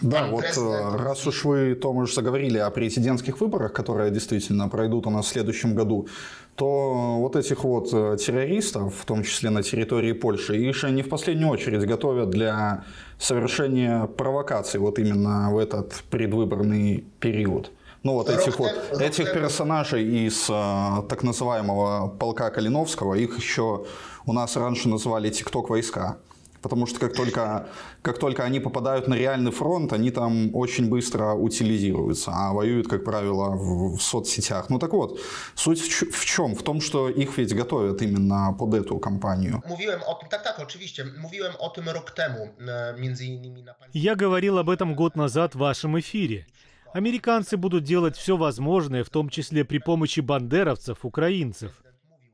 S1: да, вот э, раз уж вы, уже заговорили о президентских выборах, которые действительно пройдут у нас в следующем году, то вот этих вот э, террористов, в том числе на территории Польши, их же не в последнюю очередь готовят для совершения провокаций вот именно в этот предвыборный период ну вот этих вот, этих персонажей из э, так называемого полка Калиновского, их еще у нас раньше называли тикток войска. Потому что как только, как только они попадают на реальный фронт, они там очень быстро утилизируются, а воюют, как правило, в, в соцсетях. Ну так вот, суть в, в чем? В том, что их ведь готовят именно
S3: под эту кампанию. E, Я говорил об этом год назад в вашем эфире. Американцы будут делать все возможное, в том числе при помощи бандеровцев, украинцев.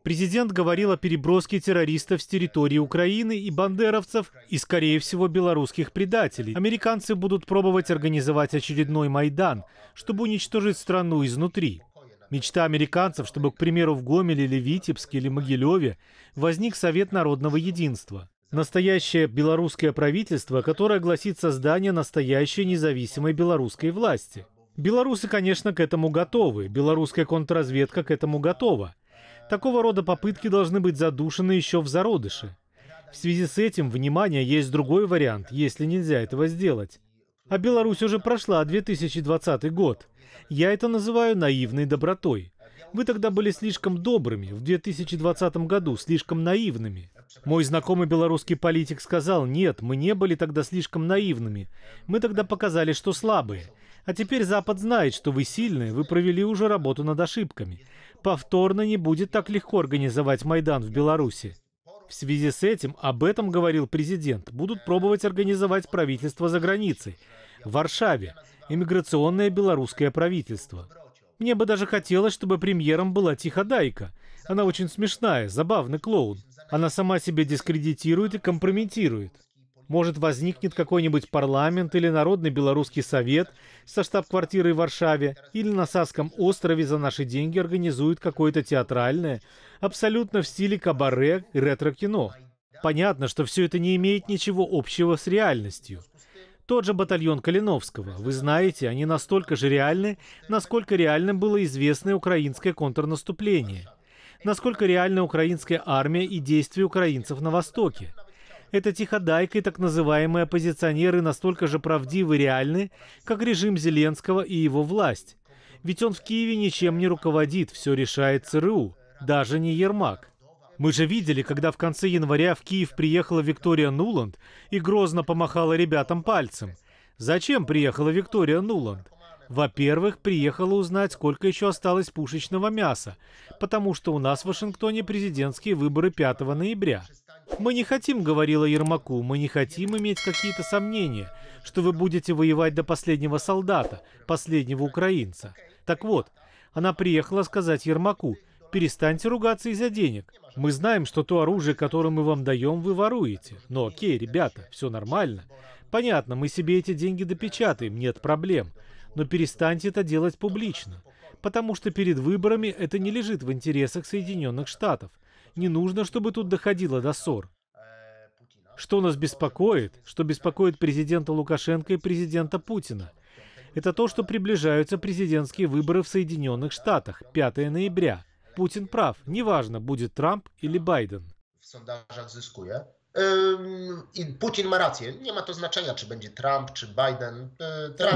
S3: Президент говорил о переброске террористов с территории Украины и бандеровцев, и, скорее всего, белорусских предателей. Американцы будут пробовать организовать очередной Майдан, чтобы уничтожить страну изнутри. Мечта американцев, чтобы, к примеру, в Гомеле или Витебске или Могилеве возник Совет народного единства. Настоящее белорусское правительство, которое гласит создание настоящей независимой белорусской власти. Белорусы, конечно, к этому готовы. Белорусская контрразведка к этому готова. Такого рода попытки должны быть задушены еще в зародыше. В связи с этим, внимание, есть другой вариант, если нельзя этого сделать. А Беларусь уже прошла 2020 год. Я это называю наивной добротой. Вы тогда были слишком добрыми, в 2020 году слишком наивными. Мой знакомый белорусский политик сказал, нет, мы не были тогда слишком наивными. Мы тогда показали, что слабые. А теперь Запад знает, что вы сильные, вы провели уже работу над ошибками. Повторно не будет так легко организовать Майдан в Беларуси. В связи с этим, об этом говорил президент, будут пробовать организовать правительство за границей. В Варшаве. Иммиграционное белорусское правительство. Мне бы даже хотелось, чтобы премьером была Тиходайка. Она очень смешная, забавный клоун. Она сама себя дискредитирует и компрометирует. Может, возникнет какой-нибудь парламент или Народный Белорусский Совет со штаб-квартирой в Варшаве или на Саском острове за наши деньги организует какое-то театральное, абсолютно в стиле кабаре и ретро-кино. Понятно, что все это не имеет ничего общего с реальностью. Тот же батальон Калиновского. Вы знаете, они настолько же реальны, насколько реальным было известное украинское контрнаступление – насколько реальна украинская армия и действия украинцев на Востоке. Это тиходайка и так называемые оппозиционеры настолько же правдивы и реальны, как режим Зеленского и его власть. Ведь он в Киеве ничем не руководит, все решает ЦРУ, даже не Ермак. Мы же видели, когда в конце января в Киев приехала Виктория Нуланд и грозно помахала ребятам пальцем. Зачем приехала Виктория Нуланд? Во-первых, приехала узнать, сколько еще осталось пушечного мяса, потому что у нас в Вашингтоне президентские выборы 5 ноября. «Мы не хотим», — говорила Ермаку, — «мы не хотим иметь какие-то сомнения, что вы будете воевать до последнего солдата, последнего украинца». Так вот, она приехала сказать Ермаку, перестаньте ругаться из-за денег. Мы знаем, что то оружие, которое мы вам даем, вы воруете. Но окей, ребята, все нормально. Понятно, мы себе эти деньги допечатаем, нет проблем. Но перестаньте это делать публично, потому что перед выборами это не лежит в интересах Соединенных Штатов. Не нужно, чтобы тут доходило до ссор. Что нас беспокоит, что беспокоит президента Лукашенко и президента Путина, это то, что приближаются президентские выборы в Соединенных Штатах 5 ноября. Путин прав, неважно, будет Трамп или Байден.
S2: В сондажах зискуя I Putin ma rację. Nie ma to znaczenia, czy będzie Трамп, czy Байден.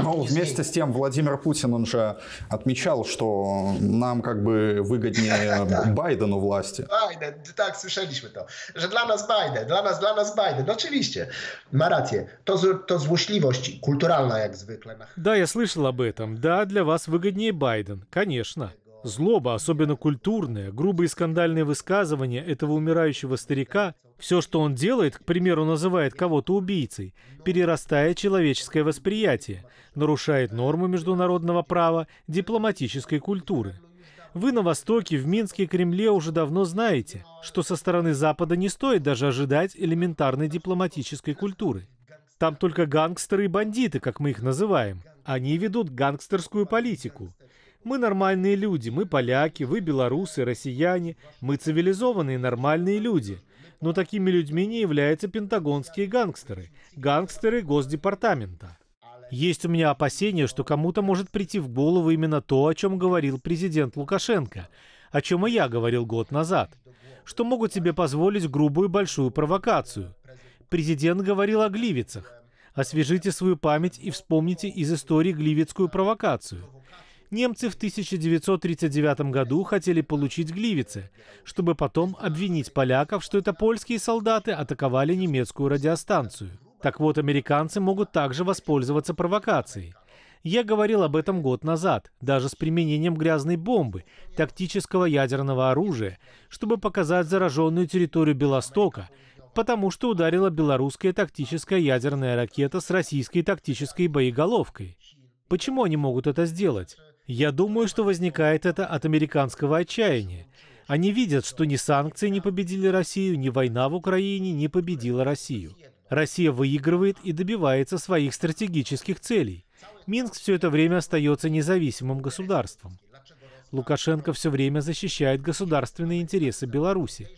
S2: Ну, вместе
S1: с тем, Владимир Путин, он же отмечал, что нам как бы выгоднее Байдену власти.
S2: Байден, tak, słyszeliśmy to. Że dla nas Biden, dla nas, dla nas Biden. Oczywiście, ma rację. To, to złośliwość kulturalna, jak zwykle.
S3: Да, я слышал об этом. Да, для вас выгоднее Байден, конечно. Злоба, особенно культурная, грубые скандальные высказывания этого умирающего старика, все, что он делает, к примеру, называет кого-то убийцей, перерастает человеческое восприятие, нарушает нормы международного права, дипломатической культуры. Вы на Востоке, в Минске и Кремле уже давно знаете, что со стороны Запада не стоит даже ожидать элементарной дипломатической культуры. Там только гангстеры и бандиты, как мы их называем. Они ведут гангстерскую политику – мы нормальные люди, мы поляки, вы белорусы, россияне, мы цивилизованные нормальные люди. Но такими людьми не являются пентагонские гангстеры, гангстеры Госдепартамента. Есть у меня опасение, что кому-то может прийти в голову именно то, о чем говорил президент Лукашенко, о чем и я говорил год назад, что могут себе позволить грубую большую провокацию. Президент говорил о гливицах. Освежите свою память и вспомните из истории гливицкую провокацию. Немцы в 1939 году хотели получить Гливицы, чтобы потом обвинить поляков, что это польские солдаты атаковали немецкую радиостанцию. Так вот, американцы могут также воспользоваться провокацией. Я говорил об этом год назад, даже с применением грязной бомбы, тактического ядерного оружия, чтобы показать зараженную территорию Белостока, потому что ударила белорусская тактическая ядерная ракета с российской тактической боеголовкой. Почему они могут это сделать? Я думаю, что возникает это от американского отчаяния. Они видят, что ни санкции не победили Россию, ни война в Украине не победила Россию. Россия выигрывает и добивается своих стратегических целей. Минск все это время остается независимым государством. Лукашенко все время защищает государственные интересы Беларуси.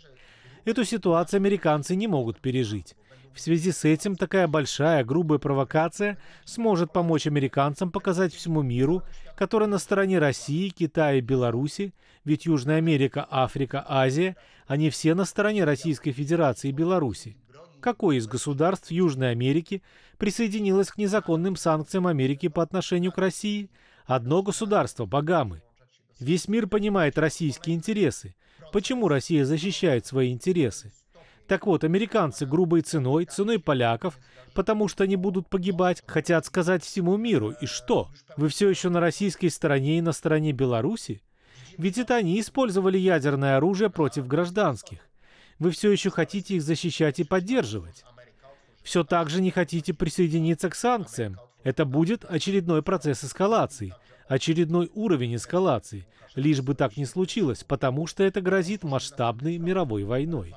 S3: Эту ситуацию американцы не могут пережить. В связи с этим такая большая грубая провокация сможет помочь американцам показать всему миру, который на стороне России, Китая и Беларуси, ведь Южная Америка, Африка, Азия, они а все на стороне Российской Федерации и Беларуси. Какое из государств Южной Америки присоединилось к незаконным санкциям Америки по отношению к России? Одно государство – Багамы. Весь мир понимает российские интересы. Почему Россия защищает свои интересы? Так вот, американцы грубой ценой, ценой поляков, потому что они будут погибать, хотят сказать всему миру. И что? Вы все еще на российской стороне и на стороне Беларуси? Ведь это они использовали ядерное оружие против гражданских. Вы все еще хотите их защищать и поддерживать. Все так же не хотите присоединиться к санкциям. Это будет очередной процесс эскалации, очередной уровень эскалации, лишь бы так не случилось, потому что это грозит масштабной мировой войной.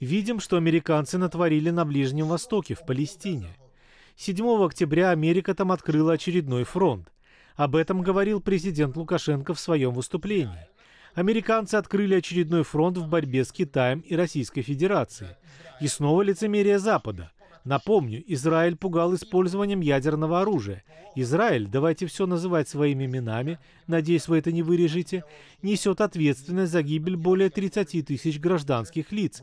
S3: Видим, что американцы натворили на Ближнем Востоке, в Палестине. 7 октября Америка там открыла очередной фронт. Об этом говорил президент Лукашенко в своем выступлении. Американцы открыли очередной фронт в борьбе с Китаем и Российской Федерацией. И снова лицемерие Запада. Напомню, Израиль пугал использованием ядерного оружия. Израиль, давайте все называть своими именами, надеюсь, вы это не вырежете, несет ответственность за гибель более 30 тысяч гражданских лиц,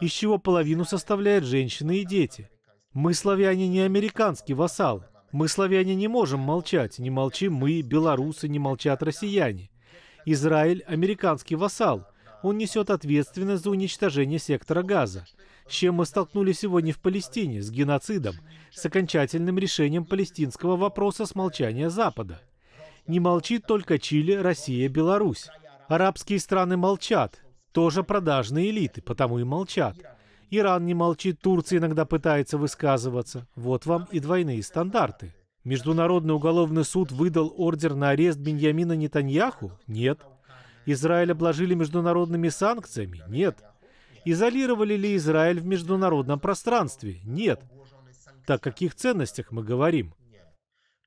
S3: из чего половину составляют женщины и дети. Мы, славяне, не американский вассал. Мы, славяне, не можем молчать. Не молчим мы, белорусы, не молчат россияне. Израиль – американский вассал. Он несет ответственность за уничтожение сектора газа с чем мы столкнулись сегодня в Палестине, с геноцидом, с окончательным решением палестинского вопроса с молчания Запада. Не молчит только Чили, Россия, Беларусь. Арабские страны молчат, тоже продажные элиты, потому и молчат. Иран не молчит, Турция иногда пытается высказываться. Вот вам и двойные стандарты. Международный уголовный суд выдал ордер на арест Беньямина Нетаньяху? Нет. Израиль обложили международными санкциями? Нет. Изолировали ли Израиль в международном пространстве? Нет. Так о каких ценностях мы говорим?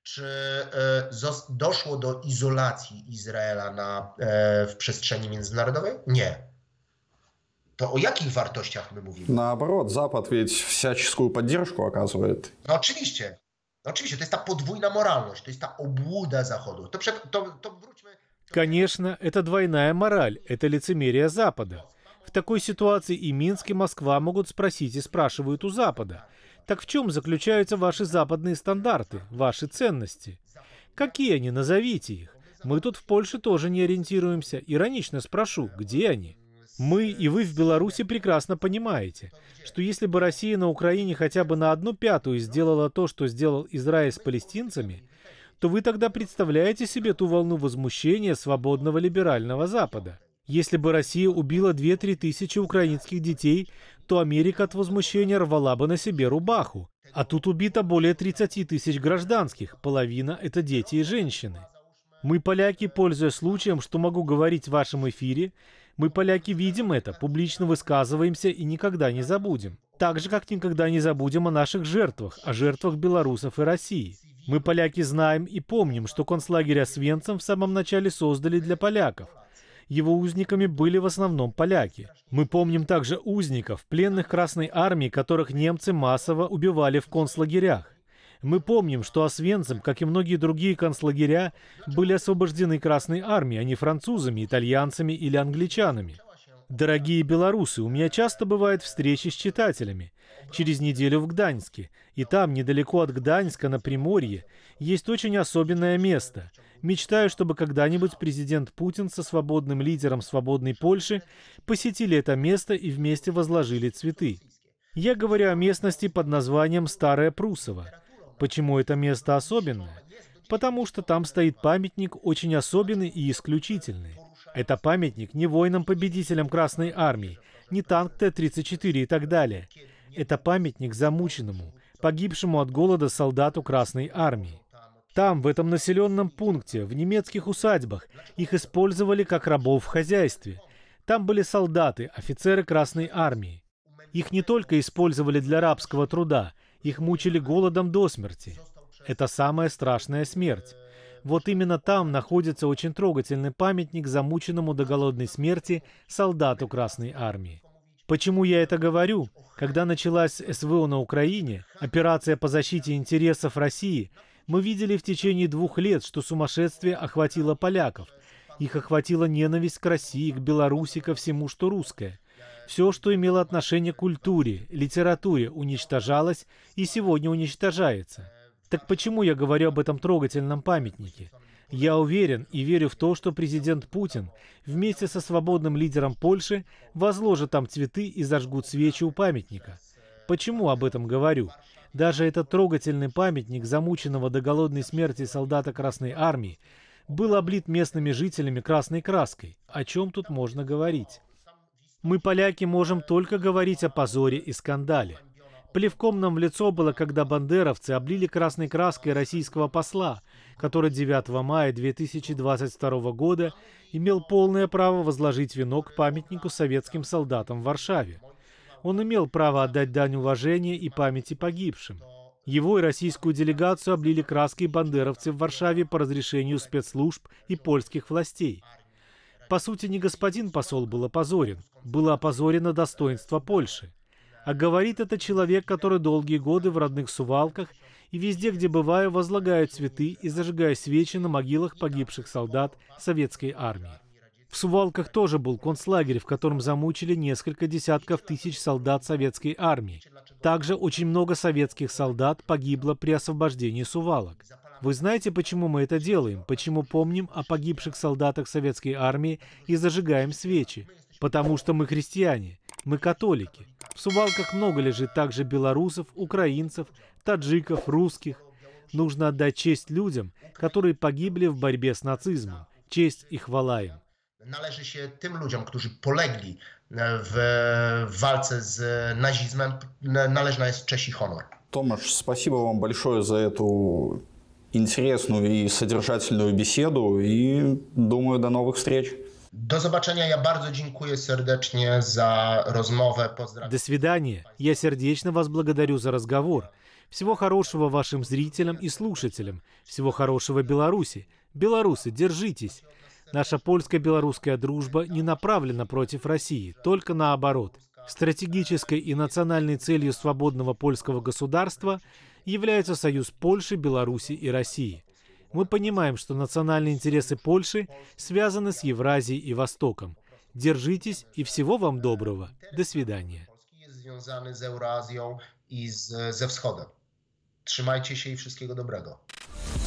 S2: Czy e, doszło do izolacji Izraela na, e, w przestrzeni międzynarodowej? Nie. то о каких wartościach мы mówimy?
S1: Наоборот, Запад ведь всяческую поддержку оказывает.
S2: No oczywiście. No oczywiście, to jest ta podwójna moralność, to jest ta obłuda Zachodu. To, to, to wróćmy...
S3: Конечно, это двойная мораль, это лицемерие Запада такой ситуации и Минск, и Москва могут спросить и спрашивают у Запада. Так в чем заключаются ваши западные стандарты, ваши ценности? Какие они, назовите их. Мы тут в Польше тоже не ориентируемся. Иронично спрошу, где они? Мы и вы в Беларуси прекрасно понимаете, что если бы Россия на Украине хотя бы на одну пятую сделала то, что сделал Израиль с палестинцами, то вы тогда представляете себе ту волну возмущения свободного либерального Запада. Если бы Россия убила 2-3 тысячи украинских детей, то Америка от возмущения рвала бы на себе рубаху. А тут убито более 30 тысяч гражданских, половина – это дети и женщины. Мы, поляки, пользуясь случаем, что могу говорить в вашем эфире, мы, поляки, видим это, публично высказываемся и никогда не забудем. Так же, как никогда не забудем о наших жертвах, о жертвах белорусов и России. Мы, поляки, знаем и помним, что концлагерь Освенцим в самом начале создали для поляков – его узниками были в основном поляки. Мы помним также узников, пленных Красной Армии, которых немцы массово убивали в концлагерях. Мы помним, что Освенцим, как и многие другие концлагеря, были освобождены Красной Армией, а не французами, итальянцами или англичанами. Дорогие белорусы, у меня часто бывают встречи с читателями. Через неделю в Гданьске. И там, недалеко от Гданьска, на Приморье, есть очень особенное место. Мечтаю, чтобы когда-нибудь президент Путин со свободным лидером свободной Польши посетили это место и вместе возложили цветы. Я говорю о местности под названием Старое Прусово. Почему это место особенное? Потому что там стоит памятник очень особенный и исключительный. Это памятник не воинам-победителям Красной Армии, не танк Т-34 и так далее. Это памятник замученному, погибшему от голода солдату Красной Армии. Там, в этом населенном пункте, в немецких усадьбах, их использовали как рабов в хозяйстве. Там были солдаты, офицеры Красной Армии. Их не только использовали для рабского труда, их мучили голодом до смерти. Это самая страшная смерть. Вот именно там находится очень трогательный памятник замученному до голодной смерти солдату Красной Армии. Почему я это говорю? Когда началась СВО на Украине, операция по защите интересов России, мы видели в течение двух лет, что сумасшествие охватило поляков. Их охватила ненависть к России, к Беларуси, ко всему, что русское. Все, что имело отношение к культуре, литературе, уничтожалось и сегодня уничтожается. Так почему я говорю об этом трогательном памятнике? Я уверен и верю в то, что президент Путин вместе со свободным лидером Польши возложит там цветы и зажгут свечи у памятника. Почему об этом говорю? Даже этот трогательный памятник замученного до голодной смерти солдата Красной Армии был облит местными жителями красной краской. О чем тут можно говорить? Мы, поляки, можем только говорить о позоре и скандале. Плевком нам в лицо было, когда бандеровцы облили красной краской российского посла, который 9 мая 2022 года имел полное право возложить венок памятнику советским солдатам в Варшаве он имел право отдать дань уважения и памяти погибшим. Его и российскую делегацию облили краски бандеровцы в Варшаве по разрешению спецслужб и польских властей. По сути, не господин посол был опозорен, было опозорено достоинство Польши. А говорит это человек, который долгие годы в родных сувалках и везде, где бываю, возлагаю цветы и зажигаю свечи на могилах погибших солдат советской армии. В Сувалках тоже был концлагерь, в котором замучили несколько десятков тысяч солдат советской армии. Также очень много советских солдат погибло при освобождении Сувалок. Вы знаете, почему мы это делаем, почему помним о погибших солдатах советской армии и зажигаем свечи? Потому что мы христиане, мы католики. В Сувалках много лежит также белорусов, украинцев, таджиков, русских. Нужно отдать честь людям, которые погибли в борьбе с нацизмом. Честь и хвала им
S2: należy się tym ludziom, którzy polegli в, в вальце с нажизмом належная с честь и honor.
S1: Томаш, спасибо вам большое за эту интересную и содержательную беседу и думаю
S3: до новых встреч. До zobaczenia. Я bardzo dziękuję serdecznie za rozmowę. Pozdrawiam. До свидания. Я сердечно вас благодарю за разговор. Всего хорошего вашим зрителям и слушателям. Всего хорошего Беларуси. Беларусы, держитесь. Наша польско-белорусская дружба не направлена против России, только наоборот. Стратегической и национальной целью свободного польского государства является союз Польши, Беларуси и России. Мы понимаем, что национальные интересы Польши связаны с Евразией и Востоком. Держитесь и всего вам доброго. До свидания.
S2: Trzymajcie się i wszystkiego dobrego.